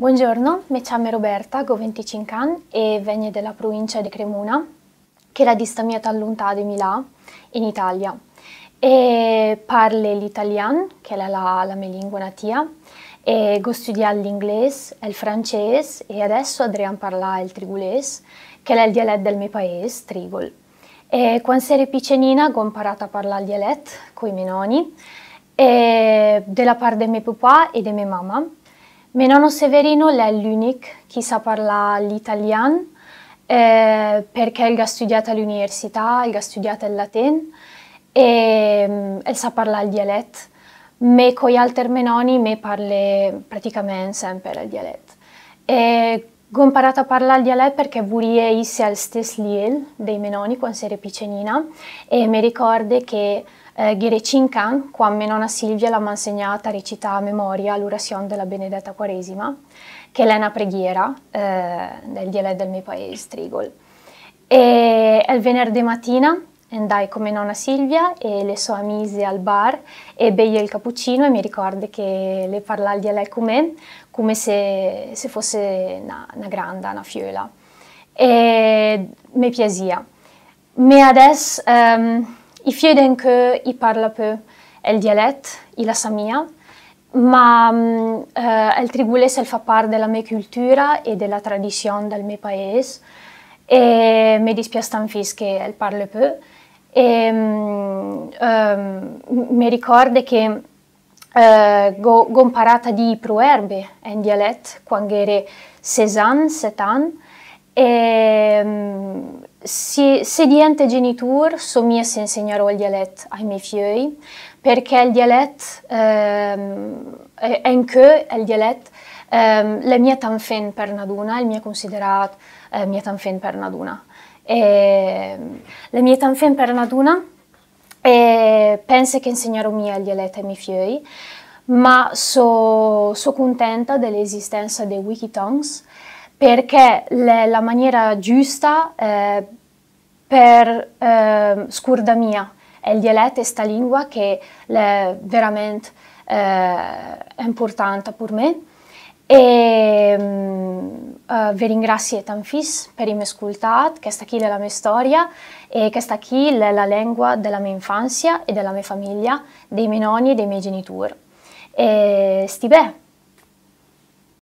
Buongiorno, mi chiamo Roberta, ho 25 anni e vengo dalla provincia di Cremona, che è distamiata all'Untà di Milà, in Italia. E parlo l'italiano, che è la, la, mia lingua natia, e ho studiato l'inglese, il francese e adesso andremo a parlare il trigulese, che è il dialetto del mio paese, Trigol. E quando ero piccinina ho imparato a parlare il dialetto con i miei nonni, della parte di mio papà e della mia mamma, mio nonno Severino è l'unico che sa parlare l'italiano eh, perché ha studiato all'università, ha studiato il latino e um, sa parlare il dialetto. Ma con gli altri menoni mi parla praticamente sempre il dialetto. Ho imparato a parlare il dialetto perché volevo essere al stesso livello dei menoni quando ero piccinina e mi ricordo che eh, Gherecinca, quando mia nonna Silvia l'ha insegnata a recitare a memoria l'orazione della Benedetta Quaresima, che è una preghiera eh, del dialetto del mio paese, Strigol. E il venerdì mattina andai come nonna Silvia e le sue amiche al bar e bevi il cappuccino e mi ricordo che le parlava il dialetto come, come se, se fosse una, una, grande, una fiola. E mi piaceva. Ma adesso um, i fioden che i parla peu il dialetto, i la samia, ma um, mm, uh, eh, il tribulese fa parte della mia cultura e della tradizione del mio paese e mi dispiace tantissimo che il parle peu e, um, ehm, mi ricordo che Uh, go, go di proverbi in dialetto quando era 60 anni e um, se, se ehm, diente genitor so mia se insegnarò il dialetto ai miei figli perché il dialetto um, è in il dialetto Ehm, le mie tanfen per naduna, il mie considerat eh, mie tanfen per naduna. E, ehm, le mie tanfen per naduna e eh, penso che insegnerò mia il dialetto ai miei figli, ma sono so contenta dell'esistenza dei Wikitongs perché le, la maniera giusta eh, per eh, scurda mia è il dialetto e sta lingua che è veramente eh, importante per me. E uh, vi ringrazio tanfis per avermi ascoltato, questa qui è la mia storia e questa qui è la lingua della mia infanzia e della mia famiglia, dei miei nonni e dei miei genitori. E sti